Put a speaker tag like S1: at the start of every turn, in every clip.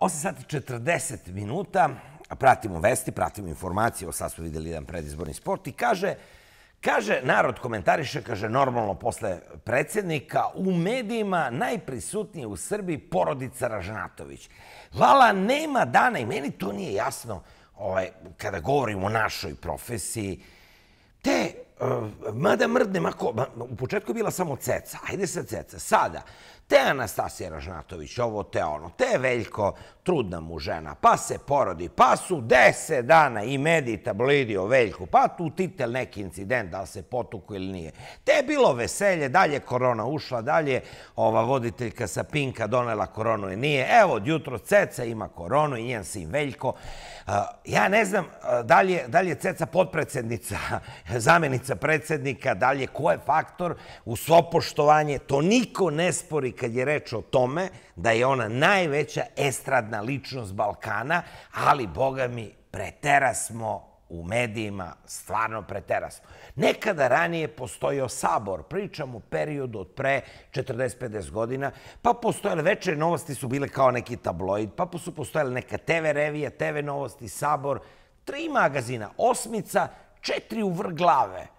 S1: 8 sati 40 minuta, pratimo vesti, pratimo informacije, o sad smo videli jedan predizborni sport i kaže, kaže, narod komentariše, kaže, normalno posle predsednika, u medijima najprisutnije u Srbiji porodica Ražnatović. Lala, nema dana i meni to nije jasno ovaj, kada govorimo o našoj profesiji. Te, eh, mada mrdnem, ako, u početku je bila samo ceca, ajde sa ceca, sada, te Anastasija Ražnatović, ovo te ono, te Veljko, trudna mu žena, pa se porodi, pa su deset dana i medita tablidi Veljku, pa tu titel neki incident, da li se potuku ili nije. Te je bilo veselje, dalje korona ušla, dalje ova voditeljka sa Pinka donela koronu i nije. Evo, od jutro Ceca ima koronu i njen sin Veljko. Ja ne znam da, da li je, Ceca potpredsednica, zamenica predsednika, da li je ko je faktor u svo poštovanje, to niko ne spori kad je reč o tome da je ona najveća estradna ličnost Balkana, ali, boga mi, pretera smo u medijima, stvarno preterasno. Nekada ranije postojao sabor, pričam u periodu od pre 40-50 godina, pa postojale večere novosti su bile kao neki tabloid, pa su postojale neka TV revija, TV novosti, sabor, tri magazina, osmica, četiri uvr glave –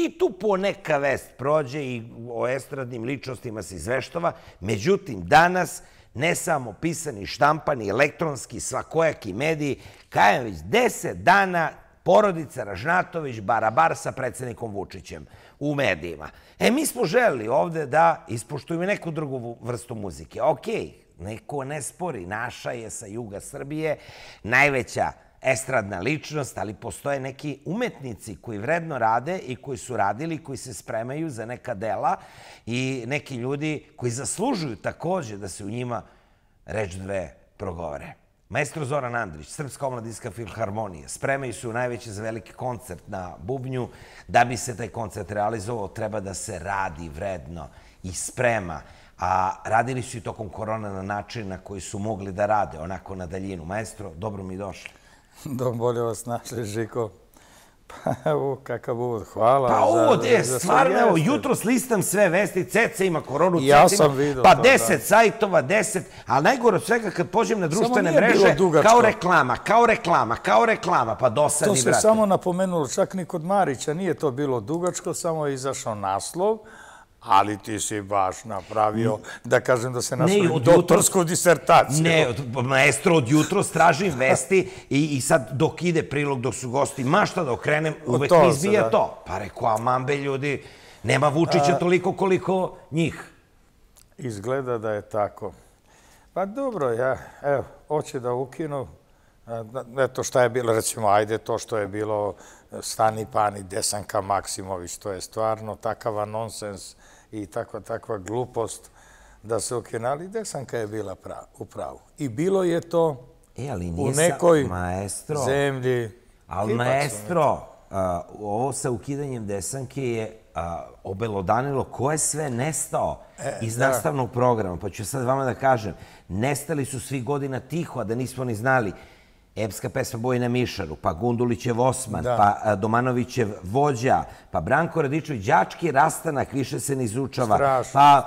S1: I tu poneka vest prođe i o estradnim ličnostima se izveštava. Međutim, danas ne samo pisani, štampani, elektronski, svakojaki mediji, kajem već deset dana porodica Ražnatović barabar sa predsednikom Vučićem u medijima. E, mi smo želi ovde da ispoštujemo neku drugu vrstu muzike. Okej, okay, neko ne spori, naša je sa juga Srbije najveća estradna ličnost, ali postoje neki umetnici koji vredno rade i koji su radili, koji se spremaju za neka dela i neki ljudi koji zaslužuju takođe da se u njima reč dve progovore. Maestro Zoran Andrić, Srpska omladinska filharmonija, spremaju se u najveći za veliki koncert na Bubnju. Da bi se taj koncert realizovao, treba da se radi vredno i sprema a radili su i tokom korona na način na koji su mogli da rade, onako na daljinu. Maestro, dobro mi došli. Dom da bolje vas našli,
S2: Žiko. Pa evo, kakav uvod, hvala. Pa uvod je, stvarno, evo, jutro
S1: slistam sve vesti, Ceca ima koronu, Ceca ja sam ima, pa to, da. deset sajtova, deset, ali najgore od svega kad pođem na društvene mreže, kao reklama, kao reklama, kao reklama, pa dosadi, brate. To se
S2: samo napomenulo, čak ni kod Marića nije to bilo dugačko, samo je izašao naslov, Ali ti si baš napravio, da kažem da se nastavim, doktorsku disertaciju.
S1: Ne, od, pa maestro, od jutro stražim vesti i, i sad dok ide prilog, dok su gosti, ma šta da okrenem, uvek mi izbija da. to. Pa reko, a mambe ljudi, nema Vučića
S2: toliko koliko njih. Izgleda da je tako. Pa dobro, ja, evo, hoće da ukinu, eto šta je bilo, recimo, ajde, to što je bilo Stani Pani, Desanka Maksimović, to je stvarno takava nonsens i takva, takva glupost da se okvina, ali Desanka je bila prav, u pravu. I bilo je to e, ali u nekoj maestro, zemlji. Ali maestro,
S1: a, ovo sa ukidanjem Desanke je a, obelodanilo ko je sve nestao e, iz da. nastavnog programa. Pa ću sad vama da kažem, nestali su svi godina tiho, a da nismo ni znali epska pesma Boj na Mišaru, pa Gundulićev Osman, da. pa Domanovićev Vođa, pa Branko Radičević, Đački rastanak, više se ne izučava, pa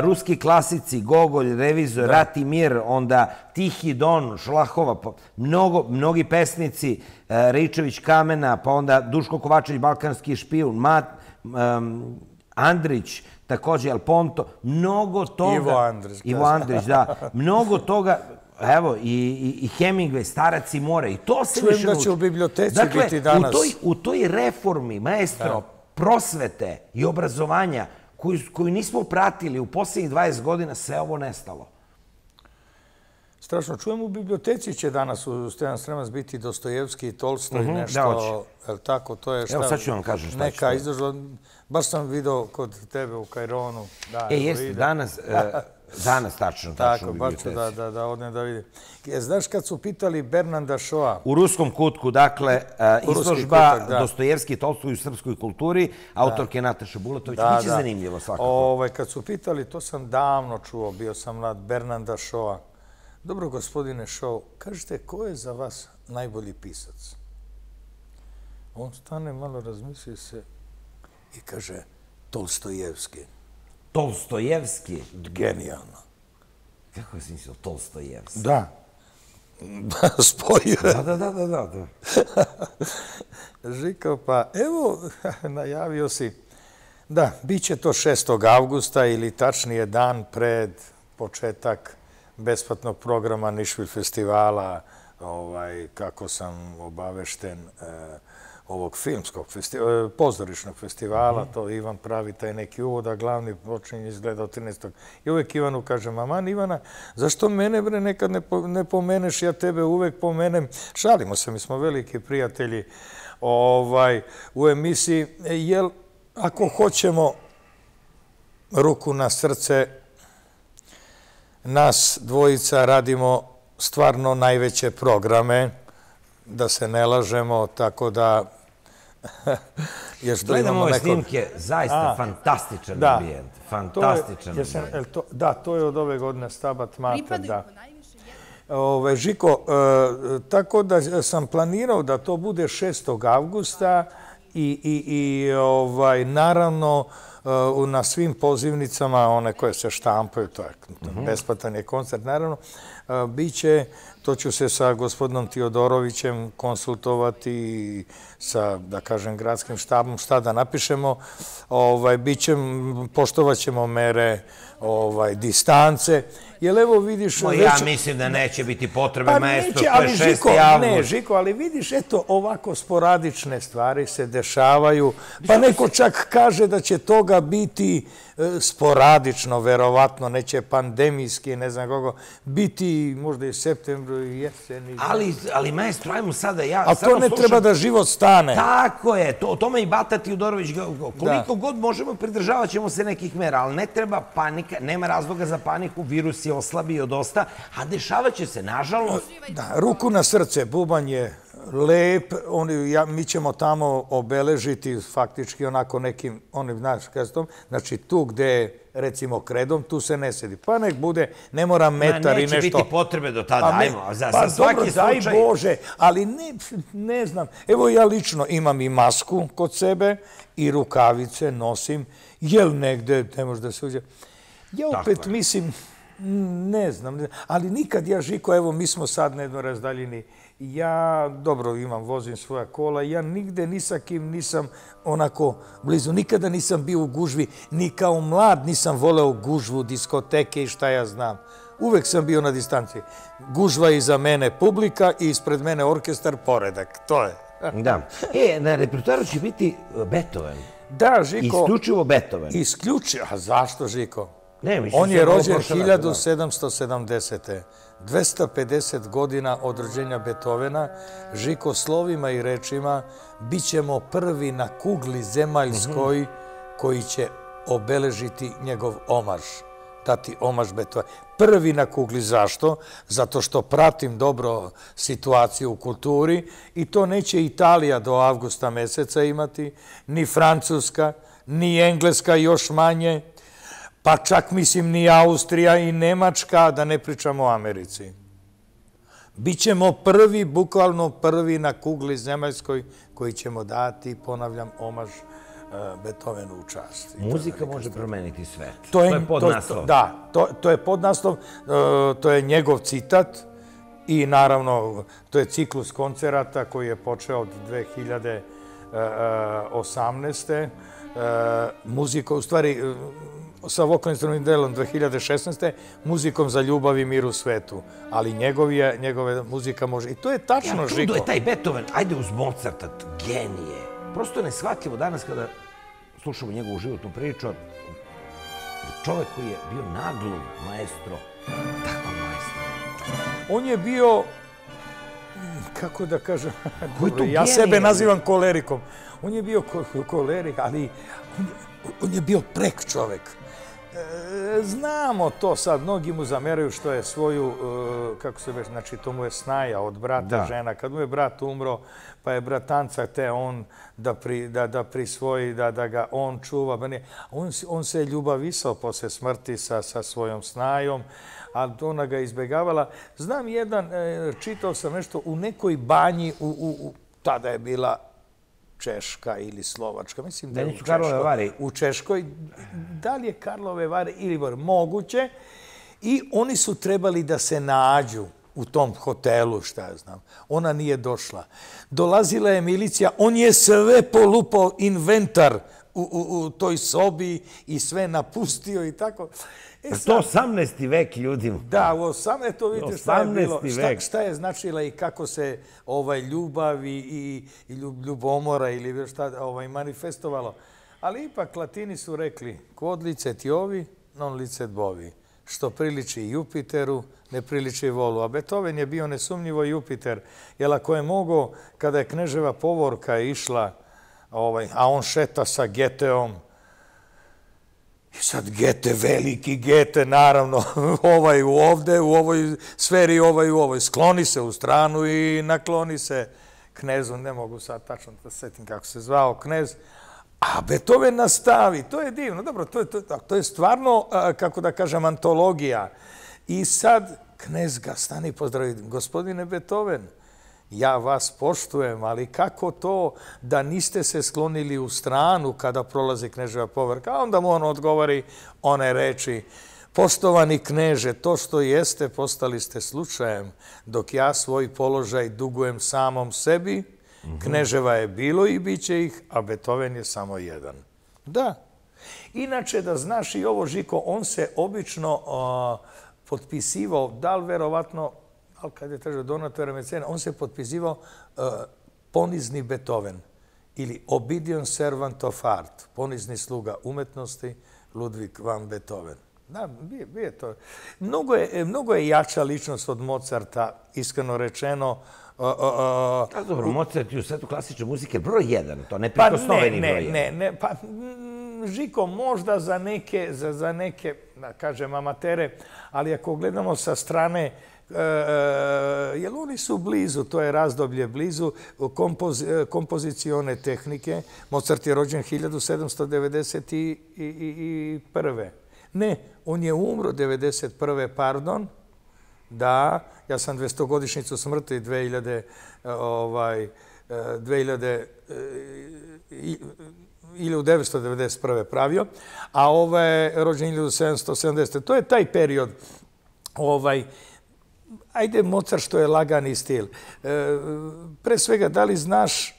S1: ruski klasici, Gogolj, Revizor, da. Rat i mir, onda Tihi Don, Šlahova, pa mnogo, mnogi pesnici, a, Ričević Kamena, pa onda Duško Kovačević, Balkanski špijun, Mat, Andrić, takođe El Ponto, mnogo toga... Ivo Andrić. Ivo da. Andrić, da. Mnogo toga, Evo, i, i, i Hemingway, starac i more, i to se Čujem više... Čujem da će u biblioteci dakle, biti danas. Dakle, u toj, u toj reformi, maestro, da. prosvete i obrazovanja, koju, koju nismo pratili u poslednjih 20 godina, sve ovo nestalo.
S2: Strašno. Čujem u biblioteci će danas u Stojan Sremac biti Dostojevski i Tolstoj mm -hmm, nešto. Da, el tako, to je šta... Evo sad ću vam kažem šta Neka izdržba. Baš sam video kod tebe u Kajronu. Da, e, jeste, danas... E, Danas tačno, tačno. Tako, baš ću da, da, da odnem da vidim. E, znaš kad su pitali Bernanda Šoa?
S1: U ruskom kutku, dakle, e, izložba kutak, da. Dostojevski, Tolstoj u srpskoj kulturi, da. autorke Nataša Bulatović. Da, Biće da. zanimljivo svakako.
S2: Ove, ovaj, kad su pitali, to sam davno čuo, bio sam mlad, Bernanda Šoa. Dobro, gospodine Šoa, kažete, ko je za vas najbolji pisac? On stane, malo razmisli se i kaže, Tolstojevski.
S1: Tolstojevski. Genijalno. Kako si mislio
S2: Tolstojevski? Da. Da, spojio je. Da, da, da, da, da. da. Žiko, pa evo, najavio si. Da, bit će to 6. avgusta ili tačnije dan pred početak besplatnog programa Nišvil festivala, ovaj, kako sam obavešten, eh, ovog filmskog, festivala, e, pozorišnog festivala, mhm. to Ivan pravi taj neki uvod, a glavni počinje izgleda od 13. I uvek Ivanu kaže, maman Ivana, zašto mene bre nekad ne, ne pomeneš, ja tebe uvek pomenem. Šalimo se, mi smo veliki prijatelji ovaj, u emisiji, e, jer ako hoćemo ruku na srce, nas dvojica radimo stvarno najveće programe, da se ne lažemo, tako da... Jer što Gledamo ove nekog... snimke, zaista fantastičan da, ambijent. Fantastičan to je, ambijent. da, to je od ove godine Stabat Mater. da. Ove, Žiko, e, tako da sam planirao da to bude 6. avgusta i, i, i ovaj, naravno na svim pozivnicama, one koje se štampaju, to je mhm. besplatan je koncert, naravno, biće, to ću se sa gospodinom Tiodorovićem konsultovati sa, da kažem, gradskim štabom, šta da napišemo, ovaj, biće, poštovat ćemo mere ovaj, distance, Jer evo vidiš... No, ja mislim
S1: da neće biti potrebe pa mesto, to je 6. avgust. Ne, Žiko,
S2: ali vidiš, eto, ovako sporadične stvari se dešavaju. Pa neko da čak kaže da će toga toga biti e, sporadično, verovatno, neće pandemijski, ne znam kako, biti možda i septembru i jesen. Ali,
S1: ali maestro, ajmo sada ja... A to ne treba da život
S2: stane. Tako je, to, o tome i Bata Tiodorović. Koliko da. god možemo, pridržavat ćemo
S1: se nekih mera, ali ne treba panika, nema razloga za paniku, virus je oslabio dosta, a
S2: dešavaće se, nažalost... Da, ruku na srce, bubanj je lep, oni, ja, mi ćemo tamo obeležiti faktički onako nekim, onim, znaš, kastom, znači tu gde je recimo kredom, tu se ne sedi. Pa nek bude, ne mora metar i nešto. Neće biti
S1: potrebe do tada, pa ajmo. Za, pa za dobro, daj slučaj... Bože,
S2: ali ne, ne znam. Evo ja lično imam i masku kod sebe i rukavice nosim, jel negde ne može da se uđe. Ja opet mislim, ne znam, ne znam, ali nikad ja, Žiko, evo mi smo sad na jednoj razdaljini Ja dobro imam, vozim svoja kola. Ja nigde ni sa kim nisam onako blizu. Nikada nisam bio u gužvi. Ni kao mlad nisam voleo gužvu, diskoteke i šta ja znam. Uvek sam bio na distanci. Gužva je iza mene publika i ispred mene orkestar poredak. To je. da.
S1: E, na repertoaru će biti e,
S2: Beethoven. Da, Žiko. Isključivo Beethoven.
S1: Isključivo.
S2: A zašto, Žiko? Ne, mislim, On je rođen 1770. 250 godina od rođenja Beethovena, Žiko slovima i rečima, bit ćemo prvi na kugli zemaljskoj mhm. koji će obeležiti njegov omaž, dati omaž Beethovena. Prvi na kugli, zašto? Zato što pratim dobro situaciju u kulturi i to neće Italija do avgusta meseca imati, ni Francuska, ni Engleska još manje, pa čak mislim ni Austrija i Nemačka, da ne pričamo o Americi. Bićemo prvi, bukvalno prvi na kugli zemaljskoj koji ćemo dati, ponavljam, omaž e, Beethovenu u čast. Muzika može stvar. promeniti svet. To je, to podnaslov. da, to, to je podnaslov, e, to je njegov citat i naravno to je ciklus koncerata koji je počeo od 2018. E, muzika, u stvari, sa vokalno-instrumentalnim delom 2016. muzikom za ljubav i mir u svetu. Ali njegova njegove muzika može... I to je tačno Žiko. Trudo je taj Beethoven, ajde uz Mozarta, genije. Prosto je neshvatljivo danas kada slušamo njegovu životnu priču,
S1: čovek koji je bio naglu maestro, tako
S2: maestro. On je bio kako da kažem, ja sebe nazivam kolerikom. On je bio kolerik, ali on je, on je bio prek čovek. E, znamo to sad, mnogi mu zameraju što je svoju, e, kako se već, znači to mu je snaja od brata da. žena. Kad mu je brat umro, pa je bratanca te on da, da, da prisvoji, da, da ga on čuva. On, on se je ljubavisao posle smrti sa, sa svojom snajom, a ona ga izbegavala. Znam jedan, e, čitao sam nešto, u nekoj banji, u, u, u tada je bila Češka ili Slovačka. Mislim da je u Češkoj. U Češkoj, da li je Karlove Vare ili Bor moguće. I oni su trebali da se nađu u tom hotelu, šta ja znam. Ona nije došla. Dolazila je milicija, on je sve polupao inventar u, u, u toj sobi i sve napustio i tako. E, sad, to 18. vek, ljudi. Da, u 18. to vidite šta je bilo. Šta, šta je značila i kako se ovaj ljubav i, i, i ljubomora ili šta ovaj, manifestovalo. Ali ipak latini su rekli, kod licet jovi, non licet bovi. Što priliči Jupiteru, ne priliči volu. A Beethoven je bio nesumnjivo Jupiter, jer ako je mogo, kada je kneževa povorka išla Ovaj, a on šeta sa Geteom. I sad Gete, veliki Gete, naravno, ovaj u ovde, u ovoj sferi, ovaj u ovoj. Skloni se u stranu i nakloni se knezu, ne mogu sad tačno da setim kako se zvao knez, a Beethoven nastavi, to je divno, dobro, to je, to, to je stvarno, kako da kažem, antologija. I sad knez ga stani pozdravi, gospodine Beethoven, ja vas poštujem, ali kako to da niste se sklonili u stranu kada prolazi kneževa povrka? A onda mu on odgovori one reči, Poštovani kneže, to što jeste postali ste slučajem, dok ja svoj položaj dugujem samom sebi, mm kneževa je bilo i bit će ih, a Beethoven je samo jedan. Da. Inače, da znaš i ovo, Žiko, on se obično potpisivao, da li verovatno ali kad je tražio donatora mecena, on se potpizivao eh, ponizni Beethoven ili Obidion Servant of Art, ponizni sluga umetnosti Ludwig van Beethoven. Da, bije, bije to. Mnogo je, eh, mnogo je jača ličnost od Mozarta, iskreno rečeno, O, o, o, A dobro, Mozart je u svetu klasične muzike broj jedan, to ne prikosnoveni pa broj jedan. Ne, ne, ne, pa mm, Žiko možda za neke, za, za neke, da kažem, amatere, ali ako gledamo sa strane E, e, jer oni su blizu, to je razdoblje blizu e, kompozicione tehnike. Mozart je rođen 1791. Ne, on je umro 1991. pardon, da, ja sam 200-godišnicu smrti 2000, ovaj, 2000, 1991. pravio, a ovo je rođen 1770. To je taj period ovaj, ajde Mozart što je lagani stil. E, pre svega, da li znaš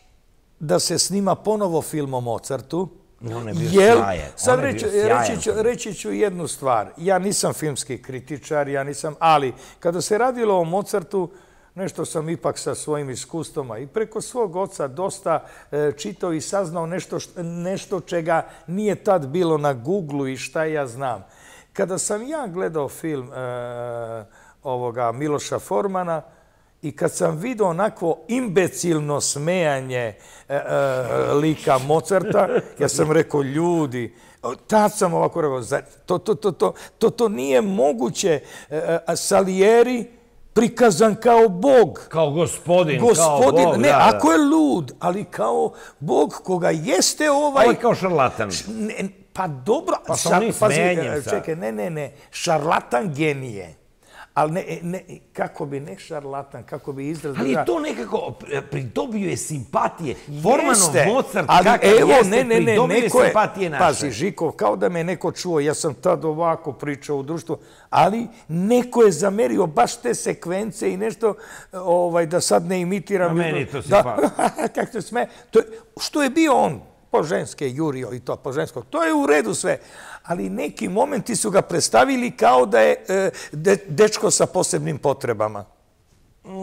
S2: da se snima ponovo film o Mozartu? On je bio sjajan. Sad je reći, reći, ću, jednu stvar. Ja nisam filmski kritičar, ja nisam, ali kada se radilo o Mozartu, nešto sam ipak sa svojim iskustoma i preko svog oca dosta e, čitao i saznao nešto, nešto čega nije tad bilo na Google-u i šta ja znam. Kada sam ja gledao film e, ovoga Miloša Formana i kad sam vidio onako imbecilno smejanje e, e, lika Mozarta, ja sam rekao, ljudi, tad sam ovako rekao, to, to, to, to, to nije moguće. E, e Salieri prikazan kao bog. Kao gospodin, gospodin kao bog. Ne, da, da. ako je lud, ali kao bog koga jeste ovaj... Ali kao šarlatan. Ne, pa dobro, pa sa, pa, čekaj, ne, ne, ne, šarlatan genije ali ne, ne, kako bi ne šarlatan, kako bi izraz... Ali to nekako e, pridobio je simpatije. Formano Mozart, ali e, kakav evo, jeste, ne, ne, ne, neko je, simpatije naše. Pazi, Žikov, kao da me neko čuo, ja sam tad ovako pričao u društvu, ali neko je zamerio baš te sekvence i nešto, ovaj, da sad ne imitiram... A meni to se da, kako se sme, to, što je bio on? po ženske jurio i to po ženskog. To je u redu sve, ali neki momenti su ga predstavili kao da je e, dečko sa posebnim potrebama.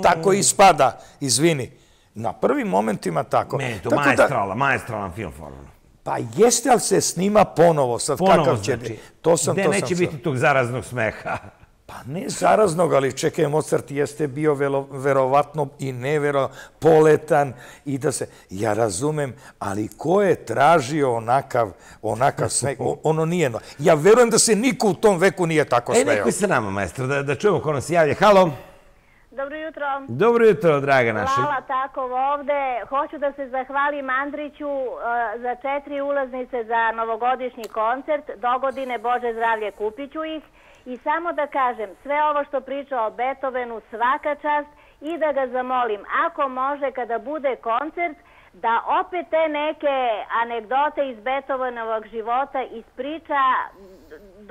S2: Tako mm. i spada, izvini. Na prvim momentima tako. Meni to tako majestrala, da- majestralan film formalno. Pa jeste, ali se snima ponovo. Sad kakav će znači, biti. To sam, gde to neće sam biti
S1: tog zaraznog
S2: smeha. Pa ne zaraznog, ali čekaj, Mozart jeste bio verovatno i nevero poletan i da se... Ja razumem, ali ko je tražio onakav, onakav sve? Ono nije... No. Ja verujem da se niko u tom veku nije tako sveo. E, neko je sa nama, maestro, da, da čujemo ko nam se javlja. Halo! Dobro jutro.
S1: Dobro jutro, draga naša. Hvala
S2: Takovo ovde. Hoću da se
S1: zahvalim Andriću e, za četiri ulaznice za novogodišnji koncert. Do godine Bože zdravlje kupiću ih. I samo da kažem, sve ovo što priča o Beethovenu svaka čast i da ga zamolim, ako može kada bude koncert, da opet te neke anegdote iz Beethovenovog života ispriča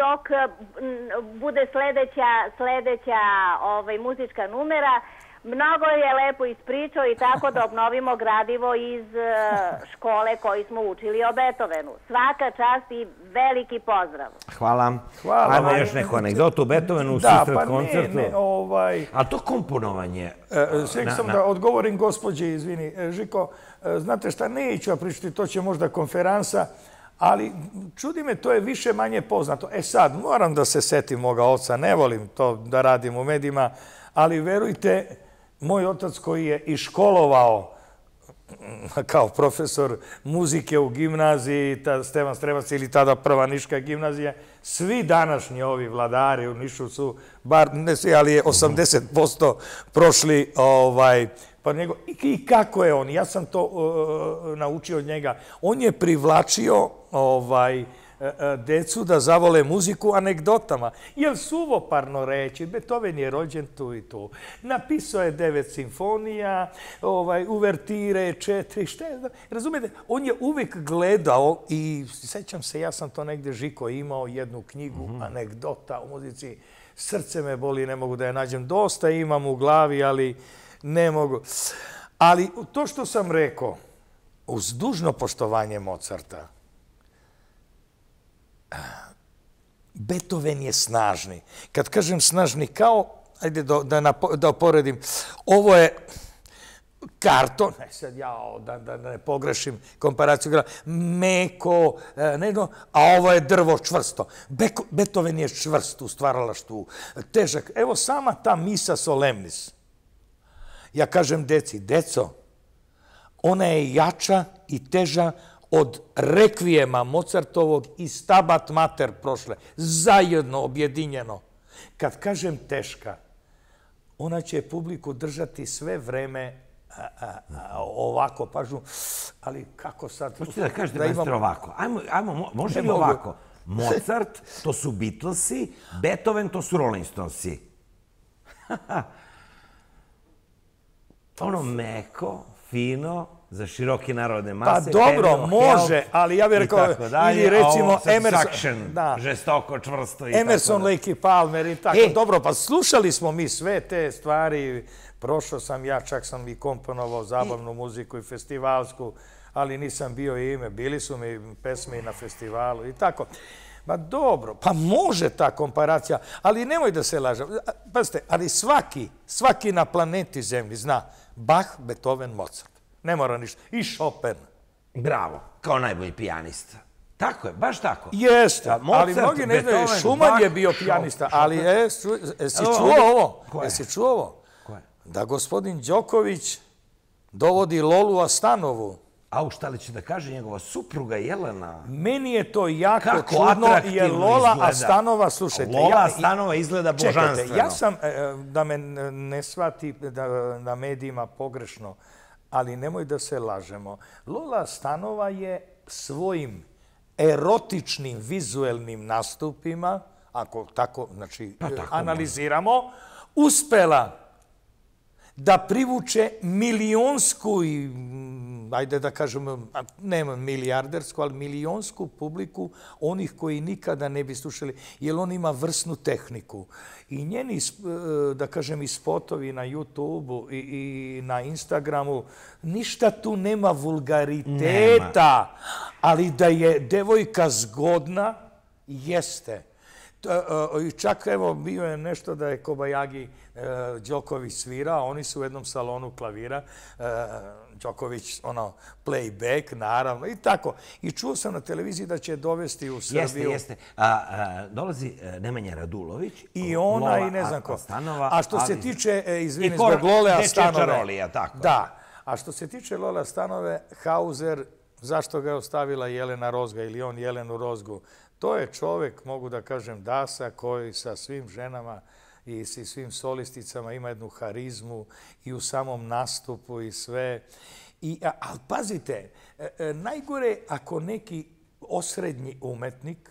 S1: dok bude sledeća, sledeća ovaj, muzička numera, Mnogo je lepo ispričao i tako da obnovimo gradivo iz e, škole koji smo učili o Beethovenu. Svaka čast i veliki pozdrav. Hvala. Hvala. Ajmo još neku anegdotu o Beethovenu u da, pa Ne, ne, ovaj... A to komponovanje... E, Svijek e, sam da
S2: odgovorim gospođe, izvini, e, Žiko. znate šta, neću ja pričati, to će možda konferansa, ali čudi me, to je više manje poznato. E sad, moram da se setim moga oca, ne volim to da radim u medijima, ali verujte, moj otac koji je i školovao kao profesor muzike u gimnaziji, ta Stevan Strebac ili tada prva Niška gimnazija, svi današnji ovi vladari u Nišu su, bar ne svi, ali je 80% prošli ovaj, pa njegov, i, i kako je on, ja sam to uh, naučio od njega, on je privlačio ovaj, E, e, decu da zavole muziku anegdotama. Jel suvoparno reći, Beethoven je rođen tu i tu. Napisao je devet simfonija, ovaj, uvertire, četiri, šta je. Razumete, on je uvek gledao i sećam se, ja sam to negde Žiko imao jednu knjigu, mm -hmm. anegdota o muzici. Srce me boli, ne mogu da je nađem. Dosta imam u glavi, ali ne mogu. Ali to što sam rekao, uz dužno poštovanje Mozarta, Beethoven je snažni. Kad kažem snažni kao, ajde da, da, napo, da oporedim, ovo je karton, ne sad ja da, da ne pogrešim komparaciju, meko, e, nego, a ovo je drvo čvrsto. Beko, Beethoven je čvrst u stvaralaštu, težak. Evo sama ta misa solemnis. Ja kažem deci, deco, ona je jača i teža od rekvijema Mozartovog i Stabat Mater prošle, zajedno, objedinjeno. Kad kažem teška, ona će publiku držati sve vreme a, a, ovako, pažu, ali kako sad... Hoćete da kažete, da imamo... ovako. ajmo, može li ovako? Mozart,
S1: to su Beatlesi, Beethoven, to su Rolling Stonesi. ono meko, fino, za široke
S2: narodne pa mase. Pa dobro, Femino, može, health, ali ja bih rekao, ili recimo Emerson... Da. Žestoko, čvrsto i Emerson, da. Lake i Palmer i tako. E. Dobro, pa slušali smo mi sve te stvari. Prošao sam ja, čak sam i komponovao zabavnu e. muziku i festivalsku, ali nisam bio i ime. Bili su mi pesme i na festivalu i tako. Ma dobro, pa može ta komparacija, ali nemoj da se lažem. Pazite, ali svaki, svaki na planeti Zemlji zna Bach, Beethoven, Mozart. Ne mora ništa. I Chopin. Bravo, kao najbolji pijanista. Tako je, baš tako. Jeste, da, Mozart, ali mnogi ne znaju, Šuman je bio pijanista, ali e, su, e, čuo ovo? Ko je? Jesi čuo ovo? Ko Da gospodin Đoković dovodi Lolu Astanovu. A u šta li će da kaže njegova supruga Jelena? Meni je to jako Kako čudno, jer Lola izgleda. Astanova, slušajte... Lola ja, Astanova izgleda božanstveno. Čekajte, ja sam, e, e, da me ne shvati da, na medijima pogrešno, ali nemoj da se lažemo. Lola Stanova je svojim erotičnim vizuelnim nastupima, ako tako, znači, pa, tako analiziramo, uspela da privuče milionsku i, ajde da kažem, nema milijardersku, ali milionsku publiku onih koji nikada ne bi slušali, jer on ima vrsnu tehniku. I njeni, e, da kažem, i spotovi na YouTube-u i, i na Instagramu, ništa tu nema vulgariteta, nema. ali da je devojka zgodna, jeste. E, I čak, evo, bio je nešto da je Kobajagi e, Đoković svira, oni su u jednom salonu klavira, e, Đoković, ono, playback, naravno, i tako. I čuo sam na televiziji da će dovesti u Srbiju... Jeste, jeste. A, dolazi Nemanja Radulović. I ona i ne znam ko. a što se tiče, izvini, zbog Lolea Stanove... tako. Da. A što se tiče Lola Stanove, Hauser, zašto ga je ostavila Jelena Rozga ili on Jelenu Rozgu? To je čovek, mogu da kažem, Dasa koji sa svim ženama i sa svim solisticama ima jednu harizmu i u samom nastupu i sve. I, ali pazite, e, e, najgore ako neki osrednji umetnik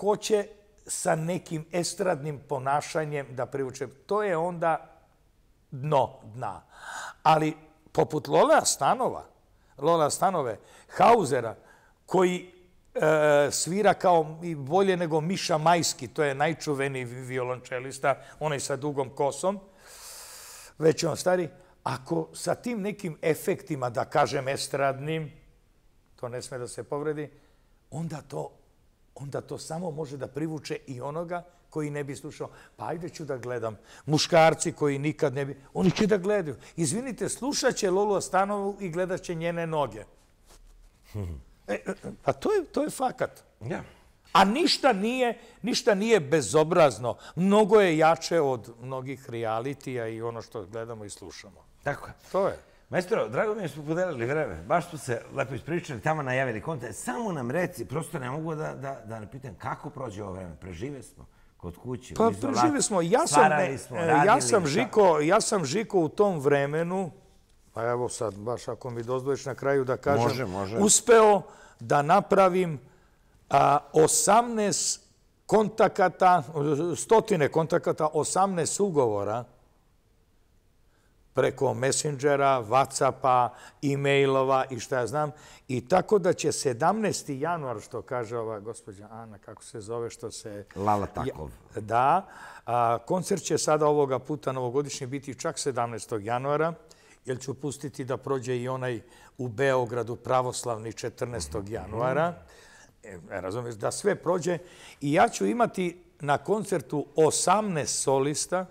S2: hoće sa nekim estradnim ponašanjem da privuče. To je onda dno dna. Ali poput Lola Stanova, Lola Stanove, Hauzera, koji e, svira kao i bolje nego Miša Majski, to je najčuveniji violončelista, onaj sa dugom kosom, već on stari, ako sa tim nekim efektima, da kažem estradnim, to ne sme da se povredi, onda to, onda to samo može da privuče i onoga koji ne bi slušao. Pa ajde ću da gledam. Muškarci koji nikad ne bi... Oni će da gledaju. Izvinite, slušat će Lolu Stanovu i gledat će njene noge. Hmm. E, e, pa to je, to je fakat. Ja. A ništa nije, ništa nije bezobrazno. Mnogo je jače od mnogih realitija i ono što gledamo i slušamo. Tako je. To je. Maestro,
S1: drago mi je da smo podelili vreme. Baš smo se lepo ispričali, tamo najavili konta. Samo nam reci, prosto ne mogu da, da, da ne pitam kako prođe ovo vreme. Prežive smo kod kuće. Pa prežive smo. Ja sam, smo, e, radili, ja sam
S2: Žiko, ja sam Žiko u tom vremenu pa evo sad, baš ako mi dozvojiš na kraju da kažem, može, može. uspeo da napravim a, 18 kontakata, stotine kontakata, 18 ugovora preko Messengera, Whatsappa, e-mailova i šta ja znam. I tako da će 17. januar, što kaže ova gospođa Ana, kako se zove, što se... Lala Takov. Da. A, koncert će sada ovoga puta novogodišnji biti čak 17. januara jer ću pustiti da prođe i onaj u Beogradu pravoslavni 14. januara, e, e razumiješ, da sve prođe. I ja ću imati na koncertu 18 solista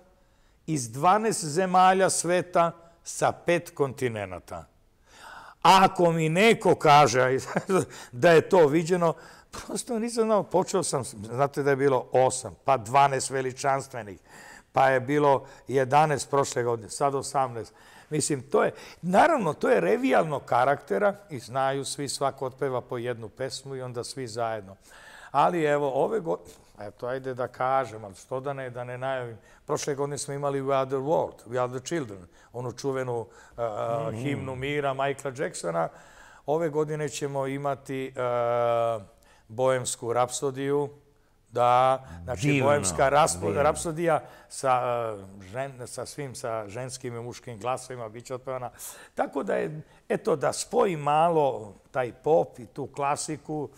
S2: iz 12 zemalja sveta sa pet kontinenta. Ako mi neko kaže da je to viđeno, prosto nisam znao, počeo sam, znate da je bilo 8, pa 12 veličanstvenih, pa je bilo 11 prošle godine, sad 18. Mislim, to je, naravno, to je revijalno karaktera i znaju svi, svako otpeva po jednu pesmu i onda svi zajedno. Ali evo, ove godine, eto, ajde da kažem, ali što da ne, da ne najavim. Prošle godine smo imali We Are The World, We Are The Children, onu čuvenu uh, uh, mm. himnu mira Michaela Jacksona. Ove godine ćemo imati uh, rapsodiju, Da, znači Divno. boemska raspoda, rapsodija sa, eh, žen, sa svim, sa ženskim i muškim glasovima biće otpevana. Tako da je, eto, da spoji malo taj pop i tu klasiku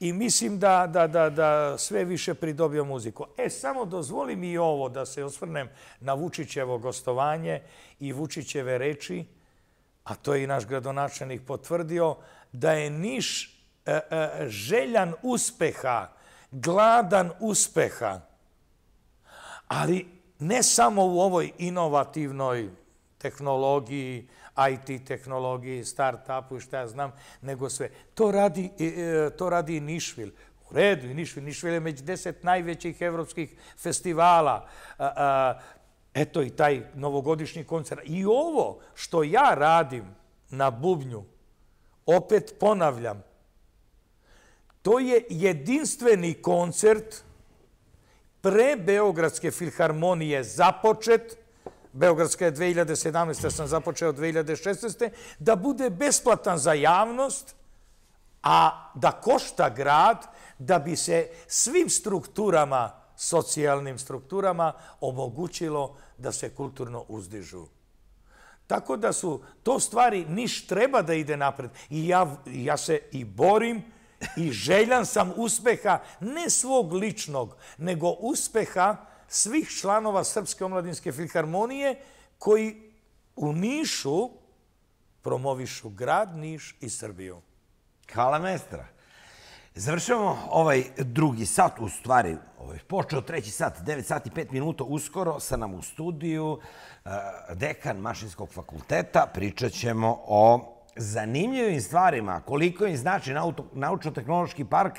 S2: i mislim da, da, da, da sve više pridobio muziku. E, samo dozvoli mi ovo da se osvrnem na Vučićevo gostovanje i Vučićeve reči, a to je i naš gradonačelnik potvrdio, da je Niš e, e, željan uspeha gladan uspeha, ali ne samo u ovoj inovativnoj tehnologiji, IT tehnologiji, start-upu i šta ja znam, nego sve. To radi, e, e, to radi i Nišvil. U redu, i Nišvil. Nišvil je među deset najvećih evropskih festivala. Eto i taj novogodišnji koncert. I ovo što ja radim na bubnju, opet ponavljam, To je jedinstveni koncert pre Beogradske filharmonije započet, Beogradska je 2017. sam započeo 2016. da bude besplatan za javnost, a da košta grad da bi se svim strukturama, socijalnim strukturama, omogućilo da se kulturno uzdižu. Tako da su to stvari, niš treba da ide napred. I ja, ja se i borim i željan sam uspeha ne svog ličnog, nego uspeha svih članova Srpske omladinske filharmonije koji u Nišu promovišu grad Niš i Srbiju. Hvala mestra.
S1: Završavamo ovaj drugi sat, u stvari, ovaj, počeo treći sat, 9 sati i 5 minuta uskoro, sa nam u studiju, eh, dekan Mašinskog fakulteta, pričat ćemo o zanimljivim stvarima, koliko im znači naučno-tehnološki park,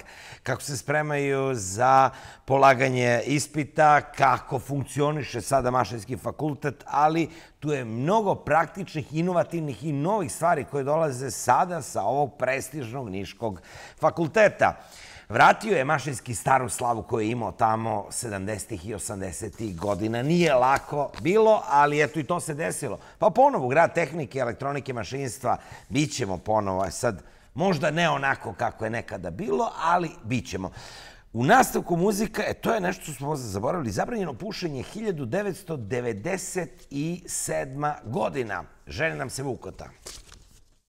S1: kako se spremaju za polaganje ispita, kako funkcioniše sada mašinski fakultet, ali tu je mnogo praktičnih, inovativnih i novih stvari koje dolaze sada sa ovog prestižnog Niškog fakulteta. Vratio je Mašinski staru slavu koju je imao tamo 70. i 80. godina. Nije lako bilo, ali eto i to se desilo. Pa ponovo, grad tehnike, elektronike, mašinstva, bit ćemo ponovo. E sad, možda ne onako kako je nekada bilo, ali bit ćemo. U nastavku muzika, e, to je nešto što smo zaboravili, zabranjeno pušenje 1997. godina. Žene nam se vukota.